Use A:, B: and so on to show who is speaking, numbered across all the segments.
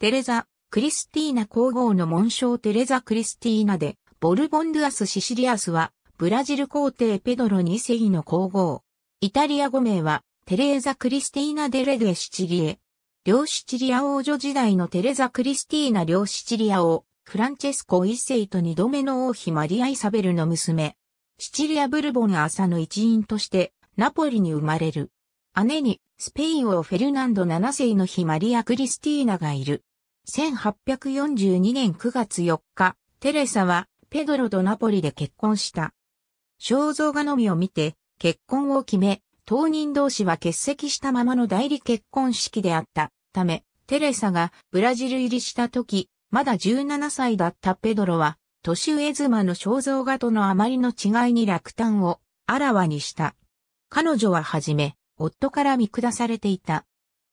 A: テレザ・クリスティーナ皇后の紋章テレザ・クリスティーナで、ボルボンドゥアス・シシリアスは、ブラジル皇帝ペドロ2世の皇后。イタリア語名は、テレーザ・クリスティーナ・デレデ・シチリエ。両シチリア王女時代のテレザ・クリスティーナ両シチリア王、フランチェスコ一世と二度目の王妃マリア・イサベルの娘。シチリア・ブルボン朝の一員として、ナポリに生まれる。姉に、スペイン王フェルナンド7世の妃マリア・クリスティーナがいる。1842年9月4日、テレサはペドロとナポリで結婚した。肖像画のみを見て結婚を決め、当人同士は欠席したままの代理結婚式であったため、テレサがブラジル入りした時、まだ17歳だったペドロは、年上妻の肖像画とのあまりの違いに落胆をあらわにした。彼女ははじめ、夫から見下されていた。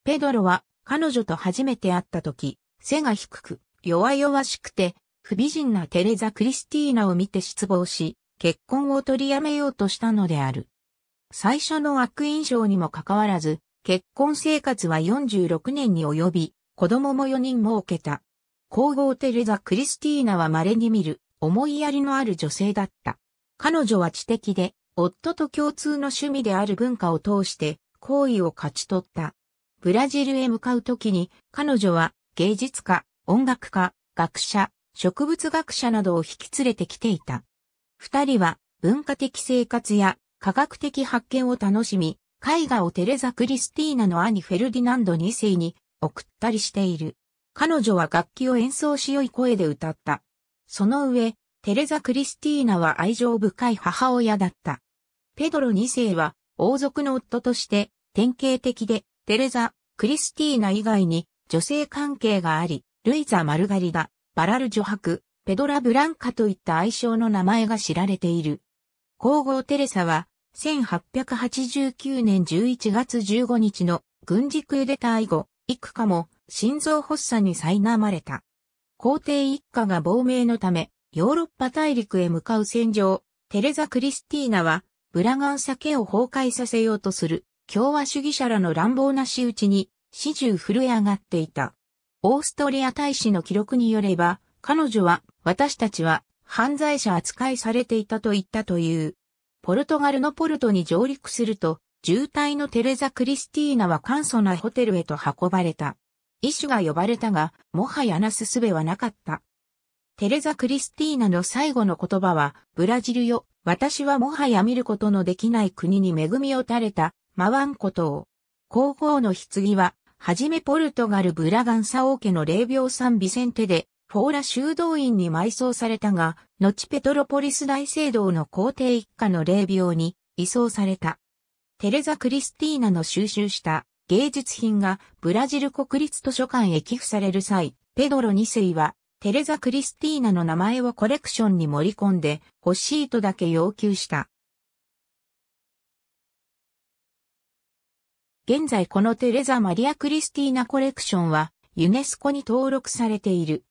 A: ペドロは彼女と初めて会った時、背が低く、弱々しくて、不美人なテレザ・クリスティーナを見て失望し、結婚を取りやめようとしたのである。最初の悪印象にもかかわらず、結婚生活は46年に及び、子供も4人設けた。皇后テレザ・クリスティーナは稀に見る、思いやりのある女性だった。彼女は知的で、夫と共通の趣味である文化を通して、好意を勝ち取った。ブラジルへ向かうときに、彼女は芸術家、音楽家、学者、植物学者などを引き連れてきていた。二人は文化的生活や科学的発見を楽しみ、絵画をテレザ・クリスティーナの兄フェルディナンド2世に送ったりしている。彼女は楽器を演奏し良い声で歌った。その上、テレザ・クリスティーナは愛情深い母親だった。ペドロ2世は王族の夫として典型的で、テレザ・クリスティーナ以外に女性関係があり、ルイザ・マルガリダ、バラルジョハク、ペドラ・ブランカといった愛称の名前が知られている。皇后テレサは、1889年11月15日の軍事クーデター以後、幾家も心臓発作に苛まれた。皇帝一家が亡命のため、ヨーロッパ大陸へ向かう戦場、テレザ・クリスティーナは、ブラガンサ家を崩壊させようとする、共和主義者らの乱暴な仕打ちに、始終震え上がっていた。オーストリア大使の記録によれば、彼女は、私たちは、犯罪者扱いされていたと言ったという。ポルトガルのポルトに上陸すると、渋滞のテレザ・クリスティーナは簡素なホテルへと運ばれた。医師が呼ばれたが、もはやなすすべはなかった。テレザ・クリスティーナの最後の言葉は、ブラジルよ、私はもはや見ることのできない国に恵みを垂れた、まわんことを。皇后の棺は、はじめポルトガルブラガンサ王家の霊廟サンビセンテで、フォーラ修道院に埋葬されたが、後ペトロポリス大聖堂の皇帝一家の霊廟に移送された。テレザ・クリスティーナの収集した芸術品がブラジル国立図書館へ寄付される際、ペドロ2世はテレザ・クリスティーナの名前をコレクションに盛り込んで欲しいとだけ要求した。現在このテレザ・マリア・クリスティーナコレクションはユネスコに登録されている。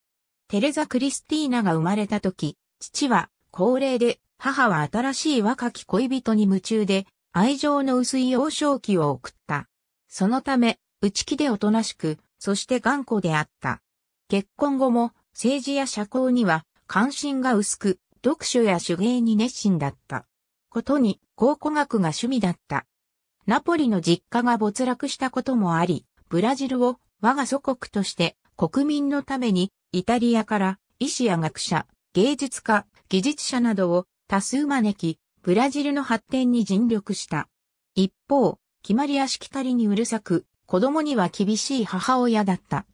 A: テレザ・クリスティーナが生まれた時、父は高齢で、母は新しい若き恋人に夢中で、愛情の薄い幼少期を送った。そのため、内気でおとなしく、そして頑固であった。結婚後も、政治や社交には関心が薄く、読書や手芸に熱心だった。ことに考古学が趣味だった。ナポリの実家が没落したこともあり、ブラジルを我が祖国として国民のためにイタリアから医師や学者、芸術家、技術者などを多数招き、ブラジルの発展に尽力した。一方、決まりやしきたりにうるさく、子供には厳しい母親だった。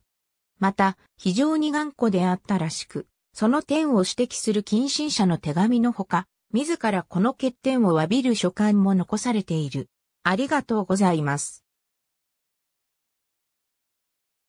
A: また、非常に頑固であったらしく、その点を指摘する近親者の手紙のほか、自らこの欠点を詫びる書簡も残されている。ありがとうございます。